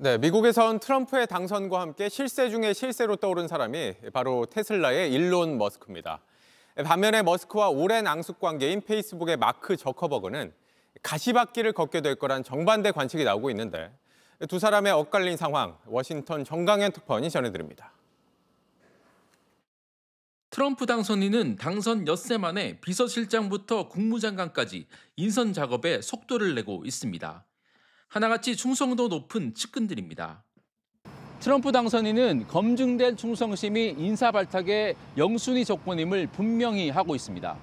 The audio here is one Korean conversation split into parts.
네, 미국에선 트럼프의 당선과 함께 실세 중에 실세로 떠오른 사람이 바로 테슬라의 일론 머스크입니다. 반면에 머스크와 오랜 앙숙 관계인 페이스북의 마크 저커버그는 가시밭길을 걷게 될 거란 정반대 관측이 나오고 있는데 두 사람의 엇갈린 상황 워싱턴 정강현 특파원이 전해드립니다. 트럼프 당선인은 당선 엿새 만에 비서실장부터 국무장관까지 인선 작업에 속도를 내고 있습니다. 하나같이 충성도 높은 측근들입니다. 트럼프 당선인은 검증된 충성심이 인사 발탁의 영순위 조건임을 분명히 하고 있습니다.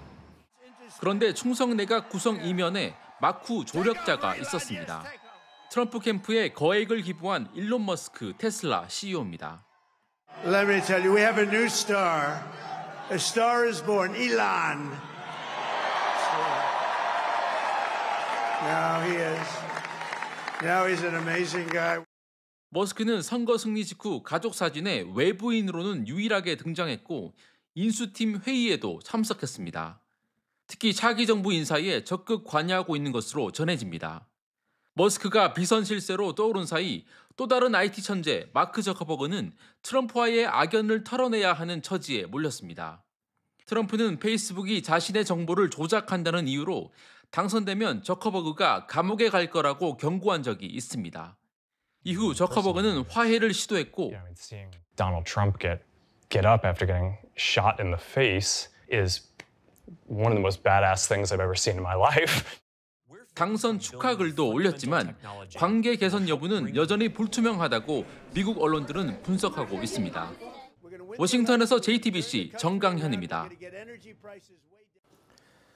그런데 충성 내각 구성 이면에 마쿠 조력자가 있었습니다. 트럼프 캠프에 거액을 기부한 일론 머스크 테슬라 CEO입니다. Let me tell you, we have a new star. A star is born, Elon. Now he is. 머스크는 선거 승리 직후 가족 사진에 외부인으로는 유일하게 등장했고 인수팀 회의에도 참석했습니다. 특히 차기 정부 인사에 적극 관여하고 있는 것으로 전해집니다. 머스크가 비선 실세로 떠오른 사이 또 다른 IT 천재 마크 저커버그는 트럼프와의 악연을 털어내야 하는 처지에 몰렸습니다. 트럼프는 페이스북이 자신의 정보를 조작한다는 이유로 당선되면 저커버그가 감옥에 갈 거라고 경고한 적이 있습니다. 이후 저커버그는 화해를 시도했고 Donald Trump get get up after getting shot in the face is one of the most badass things I've ever seen in my life. 당선 축하 글도 올렸지만 관계 개선 여부는 여전히 불투명하다고 미국 언론들은 분석하고 있습니다. 워싱턴에서 JTBC 정강현입니다.